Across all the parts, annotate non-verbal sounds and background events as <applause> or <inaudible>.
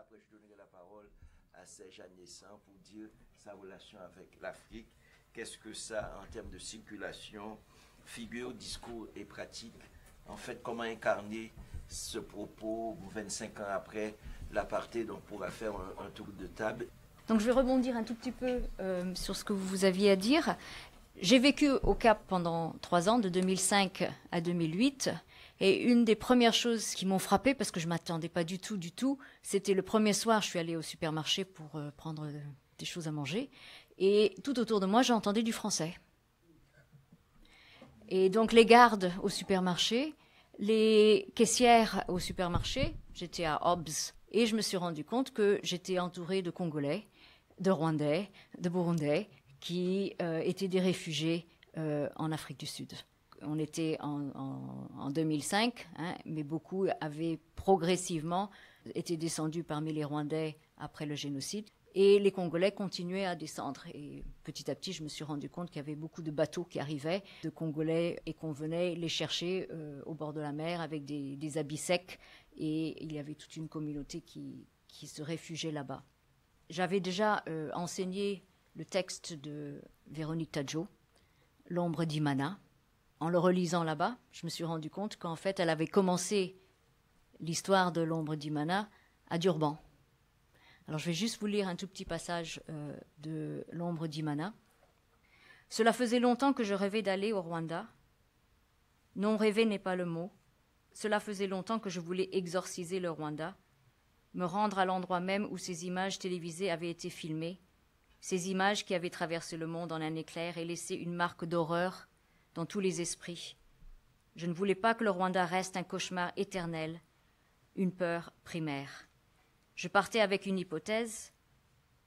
après je donnerai la parole à Serge Agnessan pour dire sa relation avec l'Afrique, qu'est-ce que ça en termes de circulation, figure, discours et pratique, en fait comment incarner ce propos 25 ans après l'apartheid, donc on pourra faire un, tour de table. Donc je vais rebondir un tout petit peu euh, sur ce que vous aviez à dire. J'ai vécu au Cap pendant trois ans, de 2005 à 2008. Et une des premières choses qui m'ont frappée, parce que je m'attendais pas du tout, du tout, c'était le premier soir, je suis allée au supermarché pour euh, prendre euh, des choses à manger. Et tout autour de moi, j'entendais du français. Et donc les gardes au supermarché, les caissières au supermarché, j'étais à Hobbs, et je me suis rendu compte que j'étais entourée de Congolais, de Rwandais, de Burundais, qui euh, étaient des réfugiés en Afrique du Sud on était en, 2005, hein, mais beaucoup avaient progressivement été descendus parmi les Rwandais après le génocide. Et les Congolais continuaient à descendre. Et petit à petit, je me suis rendu compte qu'il y avait beaucoup de bateaux qui arrivaient de Congolais et qu'on venait les chercher euh, au bord de la mer avec des, habits secs. Et il y avait toute une communauté qui, se réfugiait là-bas. J'avais déjà euh, enseigné le texte de Véronique Tadjo, L'ombre d'Imana, en le relisant là-bas, je me suis rendu compte qu'en fait, elle avait commencé l'histoire de l'ombre d'Imana à Durban. Alors je vais juste vous lire un tout petit passage euh, de l'ombre d'Imana. Cela faisait longtemps que je rêvais d'aller au Rwanda. Non, rêver n'est pas le mot. Cela faisait longtemps que je voulais exorciser le Rwanda, me rendre à l'endroit même où ces images télévisées avaient été filmées, ces images qui avaient traversé le monde en un éclair et laissé une marque d'horreur dans tous les esprits. Je ne voulais pas que le Rwanda reste un cauchemar éternel, une peur primaire. Je partais avec une hypothèse.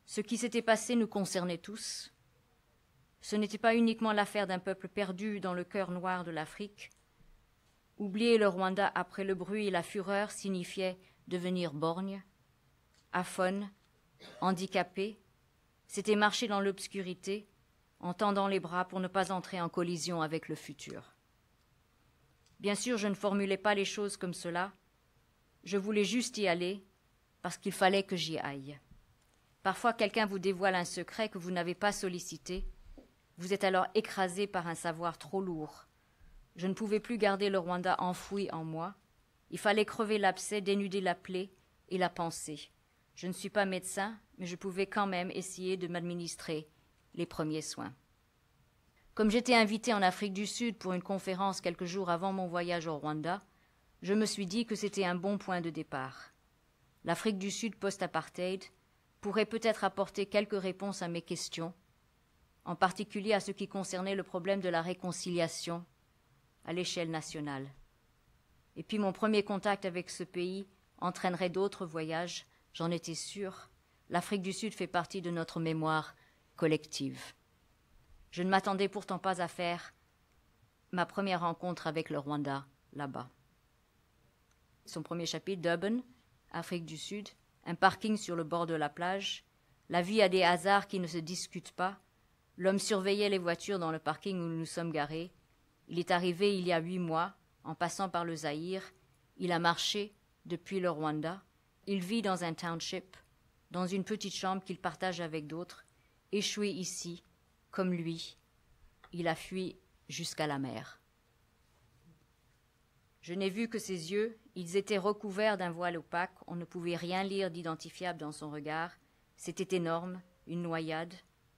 Ce qui s'était passé nous concernait tous. Ce n'était pas uniquement l'affaire d'un peuple perdu dans le cœur noir de l'Afrique. Oublier le Rwanda après le bruit et la fureur signifiait devenir borgne, aphone, handicapé, c'était marcher dans l'obscurité, en tendant les bras pour ne pas entrer en collision avec le futur. Bien sûr, je ne formulais pas les choses comme cela. Je voulais juste y aller, parce qu'il fallait que j'y aille. Parfois, quelqu'un vous dévoile un secret que vous n'avez pas sollicité. Vous êtes alors écrasé par un savoir trop lourd. Je ne pouvais plus garder le Rwanda enfoui en moi. Il fallait crever l'abcès, dénuder la plaie et la pensée. Je ne suis pas médecin, mais je pouvais quand même essayer de m'administrer les premiers soins. Comme j'étais invité en Afrique du Sud pour une conférence quelques jours avant mon voyage au Rwanda, je me suis dit que c'était un bon point de départ. L'Afrique du Sud post-apartheid pourrait peut-être apporter quelques réponses à mes questions, en particulier à ce qui concernait le problème de la réconciliation à l'échelle nationale. Et puis mon premier contact avec ce pays entraînerait d'autres voyages, j'en étais sûre. L'Afrique du Sud fait partie de notre mémoire, collective. Je ne m'attendais pourtant pas à faire ma première rencontre avec le Rwanda là-bas. Son premier chapitre, Durban, Afrique du Sud, un parking sur le bord de la plage, la vie à des hasards qui ne se discutent pas. L'homme surveillait les voitures dans le parking où nous nous sommes garés. Il est arrivé il y a huit mois, en passant par le Zaïre. Il a marché depuis le Rwanda. Il vit dans un township, dans une petite chambre qu'il partage avec d'autres échoué ici, comme lui, il a fui jusqu'à la mer. Je n'ai vu que ses yeux, ils étaient recouverts d'un voile opaque, on ne pouvait rien lire d'identifiable dans son regard, c'était énorme, une noyade,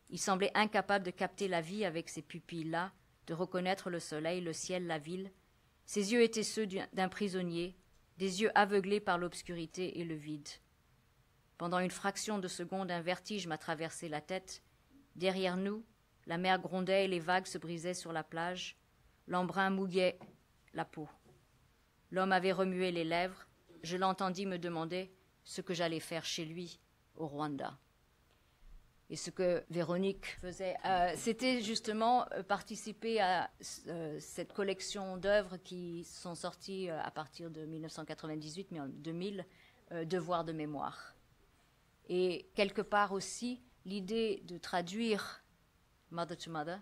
il semblait incapable de capter la vie avec ses pupilles-là, de reconnaître le soleil, le ciel, la ville. Ses yeux étaient ceux d'un prisonnier, des yeux aveuglés par l'obscurité et le vide. Pendant une fraction de seconde, un vertige m'a traversé la tête. Derrière nous, la mer grondait et les vagues se brisaient sur la plage. L'embrun mouillait la peau. L'homme avait remué les lèvres. Je l'entendis me demander ce que j'allais faire chez lui au Rwanda. Et ce que Véronique faisait, euh, c'était justement euh, participer à euh, cette collection d'œuvres qui sont sorties à partir de 1998, mais en 2000, Devoirs de mémoire. Et quelque part aussi, l'idée de traduire Mother to Mother,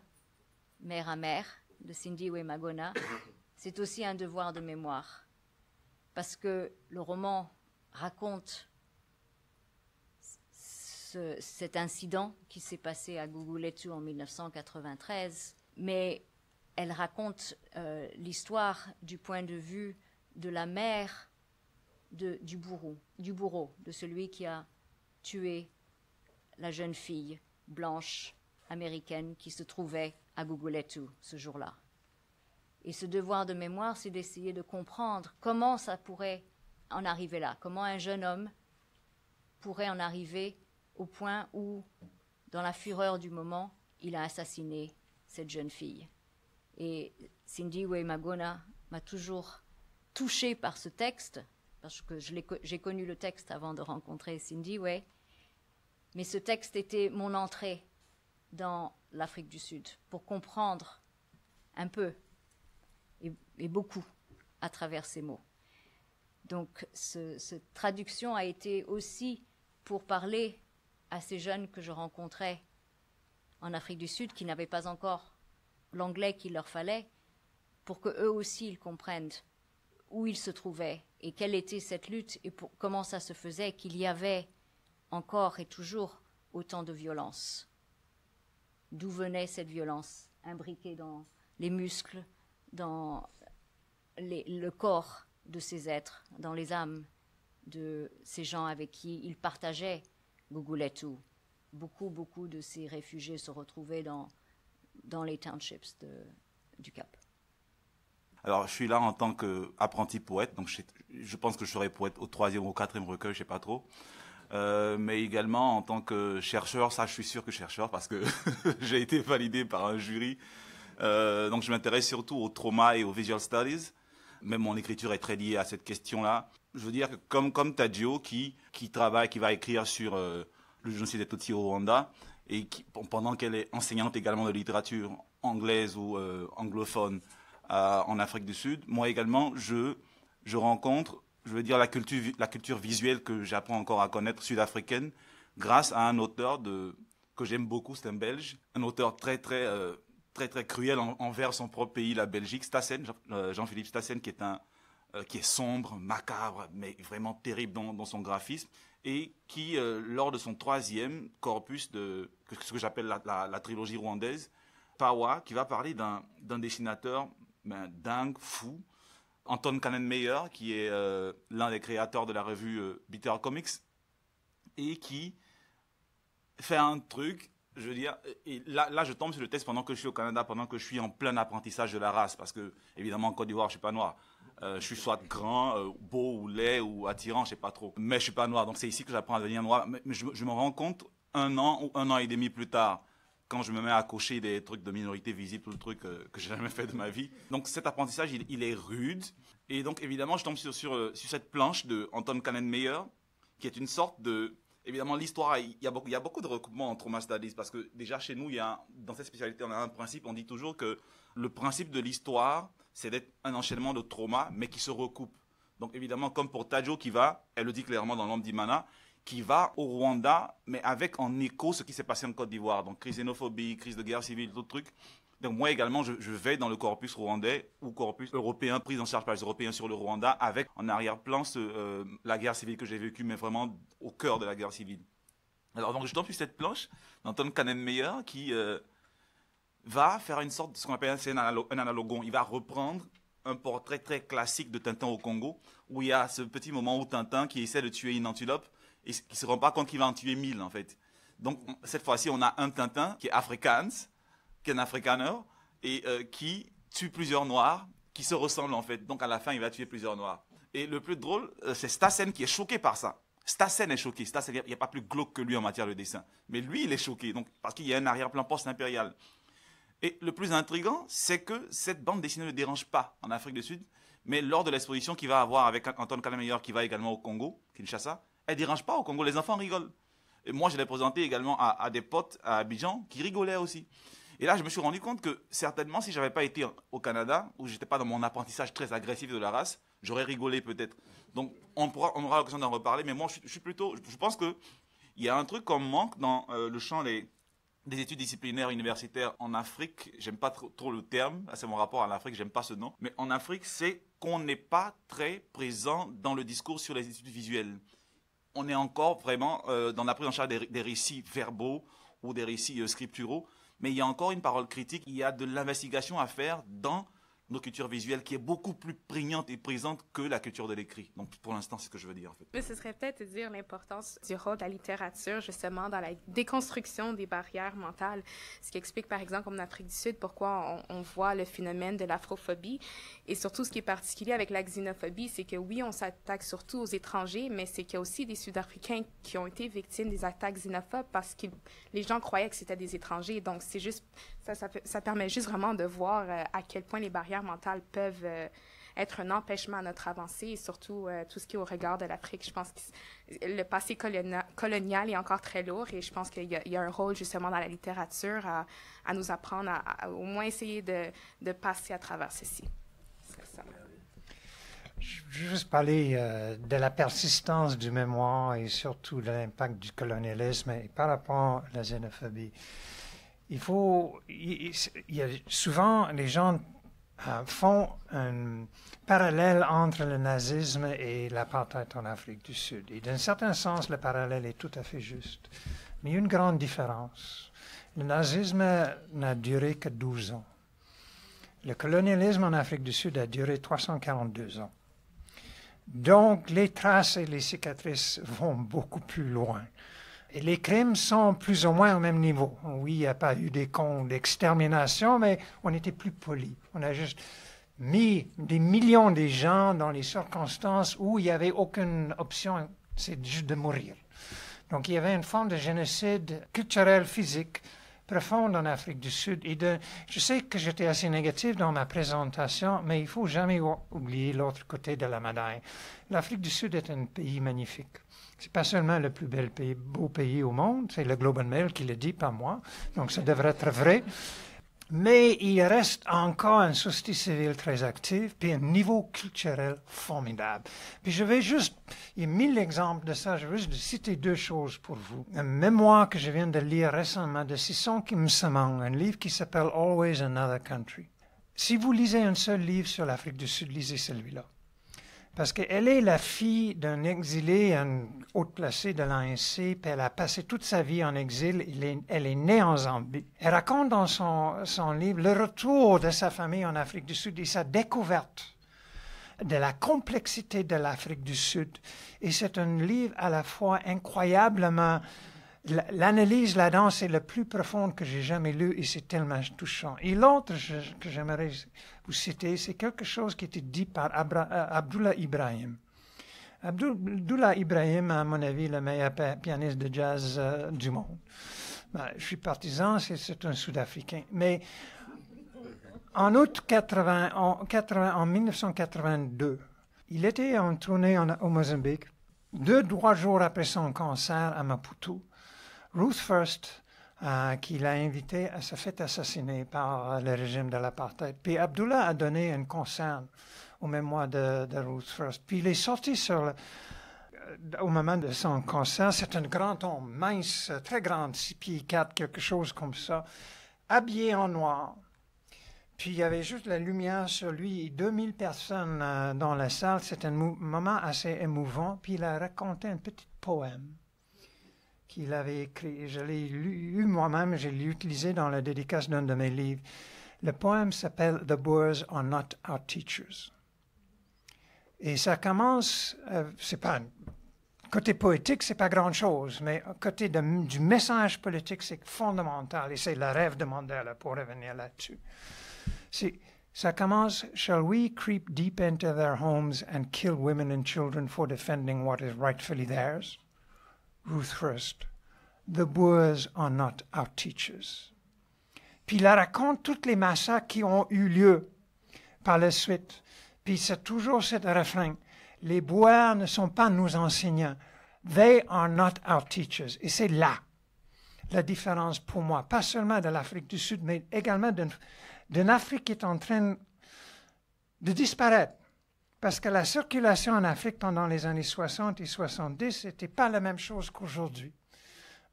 Mère à Mère, de Cindy Wemagona, <coughs> c'est aussi un devoir de mémoire. Parce que le roman raconte cet incident qui s'est passé à Guguletu en 1993, mais elle raconte euh, l'histoire du point de vue de la mère du bourreau, du bourreau, de celui qui a tuer la jeune fille blanche américaine qui se trouvait à Guguletu ce jour-là. Et ce devoir de mémoire, c'est d'essayer de comprendre comment ça pourrait en arriver là, comment un jeune homme pourrait en arriver au point où, dans la fureur du moment, il a assassiné cette jeune fille. Et Cindy Magona m'a toujours touchée par ce texte, parce que j'ai connu le texte avant de rencontrer Cindy Way. Mais ce texte était mon entrée dans l'Afrique du Sud pour comprendre un peu et, beaucoup à travers ces mots. Donc, cette traduction a été aussi pour parler à ces jeunes que je rencontrais en Afrique du Sud qui n'avaient pas encore l'anglais qu'il leur fallait pour que eux aussi ils comprennent où ils se trouvaient et quelle était cette lutte et comment ça se faisait qu'il y avait encore et toujours autant de violence. D'où venait cette violence imbriquée dans les muscles, dans le corps de ces êtres, dans les âmes de ces gens avec qui ils partageaient Guguletu. Beaucoup, beaucoup de ces réfugiés se retrouvaient dans, les townships du Cap. Alors, je suis là en tant qu'apprenti poète, donc je, pense que je serai poète au troisième ou au quatrième recueil, je sais pas trop. Euh, mais également en tant que chercheur. Ça, je suis sûr que chercheur parce que <laughs> j'ai été validé par un jury. Euh, donc, je m'intéresse surtout au trauma et aux visual studies. Même mon écriture est très liée à cette question-là. Je veux dire que comme, comme Tadjo qui, qui travaille, qui va écrire sur euh, le génocide des Tutsis au Rwanda, et qui, pendant qu'elle est enseignante également de littérature anglaise ou anglophone en Afrique du Sud, moi également, je, je rencontre je veux dire, la culture, visuelle que j'apprends encore à connaître sud-africaine grâce à un auteur de, que j'aime beaucoup, c'est un Belge, un auteur très, très, euh, très, très cruel envers son propre pays, la Belgique, Stassen, euh, Jean-Philippe Stassen, qui est un, euh, qui est sombre, macabre, mais vraiment terrible dans, son graphisme, et qui, lors de son troisième corpus de ce que j'appelle la, trilogie rwandaise, Pawa, qui va parler d'un dessinateur ben, dingue, fou, Anton Kannenmeyer, qui est euh, l'un des créateurs de la revue euh, Bitter Comics, et qui fait un truc, je veux dire, et là, là je tombe sur le test pendant que je suis au Canada, pendant que je suis en plein apprentissage de la race, parce que évidemment en Côte d'Ivoire je suis pas noir. Euh, je suis soit grand, beau ou laid ou attirant, je sais pas trop. Mais je suis pas noir, donc c'est ici que j'apprends à devenir noir. Mais je me rends compte un an ou un an et demi plus tard quand je me mets à cocher des trucs de minorité visible, tout le truc euh, que j'ai jamais fait de ma vie. Donc cet apprentissage, il, est rude. Et donc évidemment, je tombe sur, euh, cette planche de Anton qui est une sorte de... Évidemment, l'histoire, il y, a beaucoup, il y a beaucoup de recoupements en trauma studies, parce que déjà chez nous, il y dans cette spécialité, on a un principe, on dit toujours que le principe de l'histoire, c'est d'être un enchaînement de traumas, mais qui se recoupent. Donc évidemment, comme pour Tajo qui va, elle le dit clairement dans l'homme d'Imana, qui va au Rwanda, mais avec en écho ce qui s'est passé en Côte d'Ivoire. Donc crise xénophobie, crise de guerre civile, d'autres trucs. Donc moi également, je, vais dans le corpus rwandais ou corpus européen pris en charge par les Européens sur le Rwanda, avec en arrière-plan euh, la guerre civile que j'ai vécue, mais vraiment au cœur de la guerre civile. Alors donc je tombe sur cette planche d'Antoine Kahnemeyer qui euh, va faire une sorte de ce qu'on appelle un, un analogon. Il va reprendre un portrait très classique de Tintin au Congo, où il y a ce petit moment où Tintin qui essaie de tuer une antilope et qui ne se rend pas compte qu'il va en tuer mille, en fait. Donc, cette fois-ci, on a un Tintin qui est afrikaans, qui est un afrikaner, et euh, qui tue plusieurs noirs qui se ressemblent, en fait. Donc, à la fin, il va tuer plusieurs noirs. Et le plus drôle, euh, c'est Stassen qui est choqué par ça. Stassen est choqué. Stassen, il n'y a pas plus glauque que lui en matière de dessin. Mais lui, il est choqué, donc, parce qu'il y a un arrière-plan post-impérial. Et le plus intrigant, c'est que cette bande dessinée ne dérange pas en Afrique du Sud, mais lors de l'exposition qu'il va avoir avec Antoine Kalameyer, qui va également au Congo, Kinshasa, elle dérange pas au Congo, les enfants rigolent. Et moi, je l'ai présenté également à, des potes à Abidjan qui rigolaient aussi. Et là, je me suis rendu compte que certainement, si n'avais pas été au Canada, où j'étais pas dans mon apprentissage très agressif de la race, j'aurais rigolé peut-être. Donc, on, aura l'occasion d'en reparler, mais moi, je, suis plutôt, je, pense qu'il y a un truc qu'on manque dans euh, le champ des, études disciplinaires universitaires en Afrique. J'aime pas trop, trop, le terme, c'est mon rapport à l'Afrique, j'aime pas ce nom. Mais en Afrique, c'est qu'on n'est pas très présent dans le discours sur les études visuelles on est encore vraiment euh, dans la prise en charge des, récits verbaux ou des récits euh, scripturaux, mais il y a encore une parole critique, il y a de l'investigation à faire dans nos cultures visuelles qui est beaucoup plus prégnante et présente que la culture de l'écrit. Donc, pour l'instant, c'est ce que je veux dire, Mais ce serait peut-être dire l'importance du rôle de la littérature, justement, dans la déconstruction des barrières mentales. Ce qui explique, par exemple, en Afrique du Sud, pourquoi on, voit le phénomène de l'afrophobie. Et surtout, ce qui est particulier avec la xénophobie, c'est que oui, on s'attaque surtout aux étrangers, mais c'est qu'il y a aussi des Sud-Africains qui ont été victimes des attaques xénophobes parce que les gens croyaient que c'était des étrangers. Donc, c'est juste, ça, permet juste vraiment de voir euh, à quel point les barrières mentales peuvent euh, être un empêchement à notre avancée et surtout euh, tout ce qui est au regard de l'Afrique. Je pense que le passé colonial est encore très lourd et je pense qu'il y, a un rôle justement dans la littérature à, nous apprendre à, au moins essayer de, passer à travers ceci. Je veux juste parler euh, de la persistance du mémoire et surtout de l'impact du colonialisme par rapport à la xénophobie. Il faut, il y a souvent les gens euh, font un parallèle entre le nazisme et l'apartheid en Afrique du Sud. Et d'un certain sens, le parallèle est tout à fait juste. Mais il y a une grande différence. Le nazisme n'a duré que 12 ans. Le colonialisme en Afrique du Sud a duré 342 ans. Donc les traces et les cicatrices vont beaucoup plus loin les crimes sont plus ou moins au même niveau. Oui, il n'y a pas eu des cons d'extermination, mais on était plus poli. On a juste mis des millions de gens dans les circonstances où il n'y avait aucune option, c'est juste de mourir. Donc il y avait une forme de génocide culturel, physique, profonde en Afrique du Sud. Et je sais que j'étais assez négatif dans ma présentation, mais il faut jamais oublier l'autre côté de la médaille. L'Afrique du Sud est un pays magnifique. C'est pas seulement le plus bel pays, beau pays au monde, c'est le Global Mail qui le dit, pas moi. Donc ça devrait être vrai mais il reste encore un société civile très active, puis un niveau culturel formidable. Puis je vais juste, il y a mille exemples de ça, je vais juste citer deux choses pour vous. Un mémoire que je viens de lire récemment de Sisson samang un livre qui s'appelle Always Another Country. Si vous lisez un seul livre sur l'Afrique du Sud, lisez celui-là. Parce qu'elle est la fille d'un exilé, un haute placé de l'ANC, puis elle a passé toute sa vie en exil. elle est née en Zambie. Elle raconte dans son, son, livre le retour de sa famille en Afrique du Sud et sa découverte de la complexité de l'Afrique du Sud. Et c'est un livre à la fois incroyablement l'analyse la danse c'est la plus profonde que j'ai jamais lue et c'est tellement touchant. Et l'autre que j'aimerais vous citer, c'est quelque chose qui était dit par euh, Abdullah Ibrahim. Abdullah Ibrahim, à mon avis, le meilleur pianiste de jazz euh, du monde. Ben, je suis partisan, c'est un Sud-Africain. Mais en août en, en 1982, il était en tournée en, au Mozambique. Deux, trois jours après son concert à Maputo, Ruth First, euh, qui l'a invité, à se fait assassiner par le régime de l'apartheid. Puis Abdullah a donné un concert au mémoire de, Ruth First. Puis il est sorti sur euh, au moment de son concert, c'est un grand homme, mince, très grande, six pieds quatre, quelque chose comme ça, habillé en noir. Puis il y avait juste la lumière sur lui, 2000 personnes euh, dans la salle. C'est un moment assez émouvant. Puis il a raconté un petit poème qu'il avait écrit. Je l'ai lu moi-même, j'ai l'ai utilisé dans la dédicace d'un de mes livres. Le poème s'appelle The Boers Are Not Our Teachers. Et ça commence, euh, c'est pas côté poétique, c'est pas grand-chose, mais côté du message politique, c'est fondamental et c'est le rêve de Mandela pour revenir là-dessus. Ça commence Shall we creep deep into their homes and kill women and children for defending what is rightfully theirs? Ruth First, The Boers are not our teachers. Puis il raconte toutes les massacres qui ont eu lieu par la suite. Puis c'est toujours ce refrain. Les Boers ne sont pas nos enseignants. They are not our teachers. Et c'est là la différence pour moi, pas seulement de l'Afrique du Sud, mais également d'une Afrique qui est en train de disparaître. Parce que la circulation en Afrique pendant les années 60 et 70 n'était pas la même chose qu'aujourd'hui.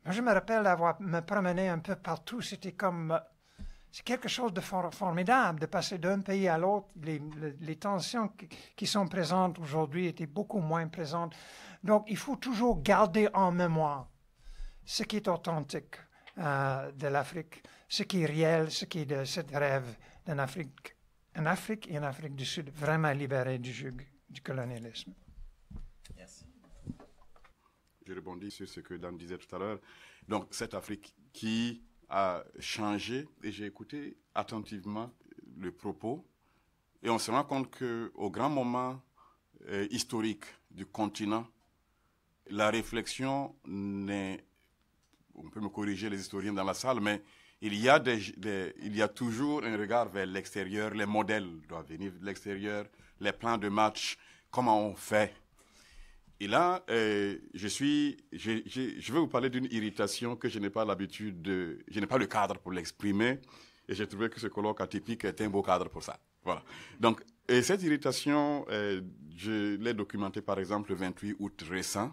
Moi, je me rappelle d'avoir me promené un peu partout. C'était comme. Euh, c'est quelque chose de formidable de passer d'un pays à l'autre. Les, tensions qui sont présentes aujourd'hui étaient beaucoup moins présentes. Donc, il faut toujours garder en mémoire ce qui est authentique euh, de l'Afrique, ce qui est réel, ce qui est de cette rêve d'une Afrique en Afrique et en Afrique du Sud vraiment libérés du jug du colonialisme. Merci. Je rebondis sur ce que Dan disait tout à l'heure. Donc, cette Afrique qui a changé, et j'ai écouté attentivement le propos, et on se rend compte qu'au grand moment euh, historique du continent, la réflexion n'est, on peut me corriger les historiens dans la salle, mais il y a, il y a toujours un regard vers l'extérieur, les modèles doivent venir de l'extérieur, les plans de match, comment on fait. Et là, euh, je suis, je, vais vous parler d'une irritation que je n'ai pas l'habitude de, je n'ai pas le cadre pour l'exprimer, et j'ai trouvé que ce colloque atypique est un beau cadre pour ça. Voilà. Donc, et cette irritation, euh, je l'ai documentée par exemple le 28 août récent,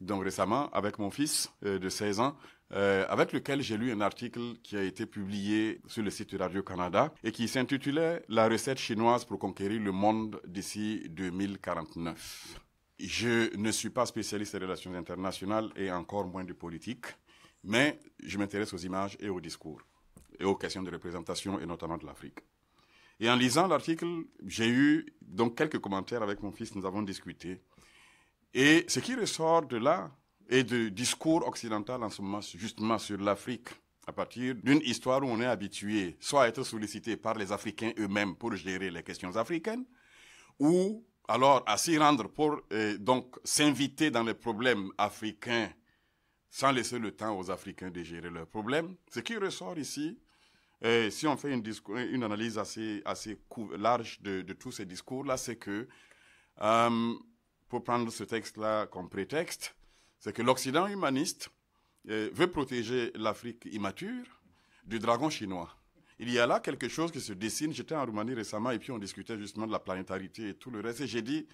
donc récemment, avec mon fils euh, de 16 ans, euh, avec lequel j'ai lu un article qui a été publié sur le site de Radio-Canada et qui s'intitulait La recette chinoise pour conquérir le monde d'ici 2049. Je ne suis pas spécialiste des relations internationales et encore moins de politique, mais je m'intéresse aux images et aux discours et aux questions de représentation et notamment de l'Afrique. Et en lisant l'article, j'ai eu donc quelques commentaires avec mon fils, nous avons discuté. Et ce qui ressort de là, et de discours occidental en ce moment justement sur l'Afrique à partir d'une histoire où on est habitué soit à être sollicité par les Africains eux-mêmes pour gérer les questions africaines, ou alors à s'y rendre pour euh, donc s'inviter dans les problèmes africains sans laisser le temps aux Africains de gérer leurs problèmes. Ce qui ressort ici, euh, si on fait une, analyse assez, assez large de, tous ces discours-là, c'est que, euh, pour prendre ce texte-là comme prétexte, c'est que l'Occident humaniste euh, veut protéger l'Afrique immature du dragon chinois. Il y a là quelque chose qui se dessine. J'étais en Roumanie récemment et puis on discutait justement de la planétarité et tout le reste. Et j'ai dit,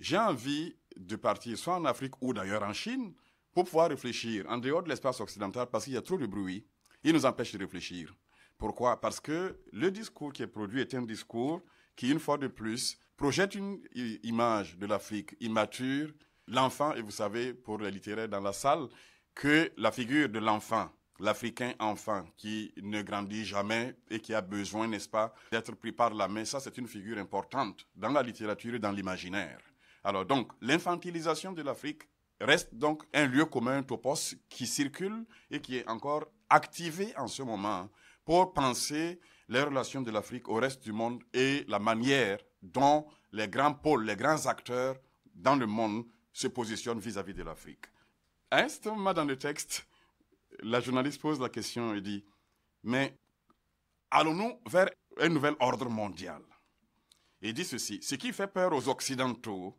j'ai envie de partir soit en Afrique ou d'ailleurs en Chine pour pouvoir réfléchir en dehors de l'espace occidental parce qu'il y a trop de bruit. Il nous empêche de réfléchir. Pourquoi Parce que le discours qui est produit est un discours qui, une fois de plus, projette une image de l'Afrique immature, l'enfant, et vous savez, pour les littéraires dans la salle, que la figure de l'enfant, l'Africain enfant qui ne grandit jamais et qui a besoin, n'est-ce pas, d'être pris par la main, ça c'est une figure importante dans la littérature et dans l'imaginaire. Alors donc, l'infantilisation de l'Afrique reste donc un lieu commun, un topos qui circule et qui est encore activé en ce moment pour penser les relations de l'Afrique au reste du monde et la manière dont les grands pôles, les grands acteurs dans le monde se positionne vis-à-vis de l'Afrique. À un dans le texte, la journaliste pose la question et dit, mais allons-nous vers un nouvel ordre mondial Il dit ceci, ce qui fait peur aux Occidentaux,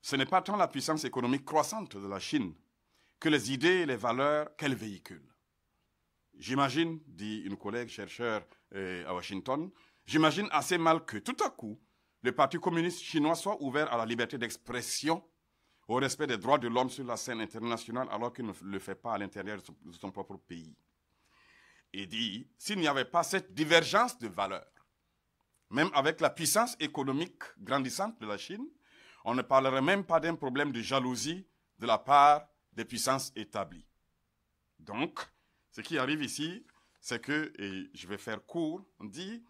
ce n'est pas tant la puissance économique croissante de la Chine que les idées et les valeurs qu'elle véhicule. J'imagine, dit une collègue chercheur euh, à Washington, j'imagine assez mal que tout à coup, le Parti communiste chinois soit ouvert à la liberté d'expression au respect des droits de l'homme sur la scène internationale alors qu'il ne le fait pas à l'intérieur de son propre pays. Et dit, s'il n'y avait pas cette divergence de valeurs, même avec la puissance économique grandissante de la Chine, on ne parlerait même pas d'un problème de jalousie de la part des puissances établies. Donc, ce qui arrive ici, c'est que, et je vais faire court, on dit,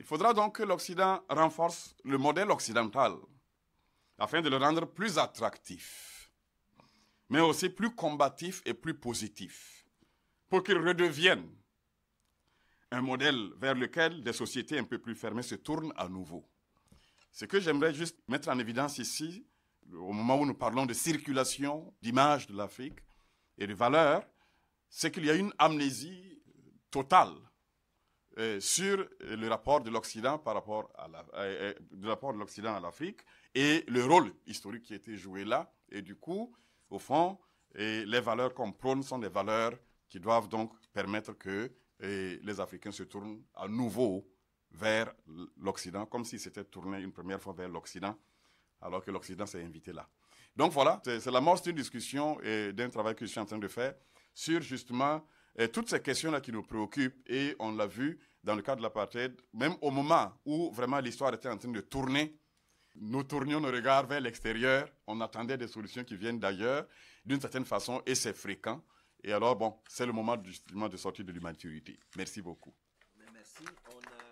il faudra donc que l'Occident renforce le modèle occidental afin de le rendre plus attractif, mais aussi plus combatif et plus positif, pour qu'il redevienne un modèle vers lequel des sociétés un peu plus fermées se tournent à nouveau. Ce que j'aimerais juste mettre en évidence ici, au moment où nous parlons de circulation, d'image de l'Afrique et de valeurs, c'est qu'il y a une amnésie totale euh, sur le rapport de l'Occident par rapport à la, euh, euh, de l'Occident à l'Afrique et le rôle historique qui était joué là. Et du coup, au fond, et les valeurs qu'on prône sont des valeurs qui doivent donc permettre que les Africains se tournent à nouveau vers l'Occident, comme s'ils s'étaient tournés une première fois vers l'Occident, alors que l'Occident s'est invité là. Donc voilà, c'est la l'amorce d'une discussion et d'un travail que je suis en train de faire sur justement toutes ces questions-là qui nous préoccupent. Et on l'a vu dans le cas de l'apartheid, même au moment où vraiment l'histoire était en train de tourner nous tournions nos regards vers l'extérieur, on attendait des solutions qui viennent d'ailleurs, d'une certaine façon, et c'est fréquent. Et alors, bon, c'est le moment justement de sortir de l'immaturité. Merci beaucoup. Euh,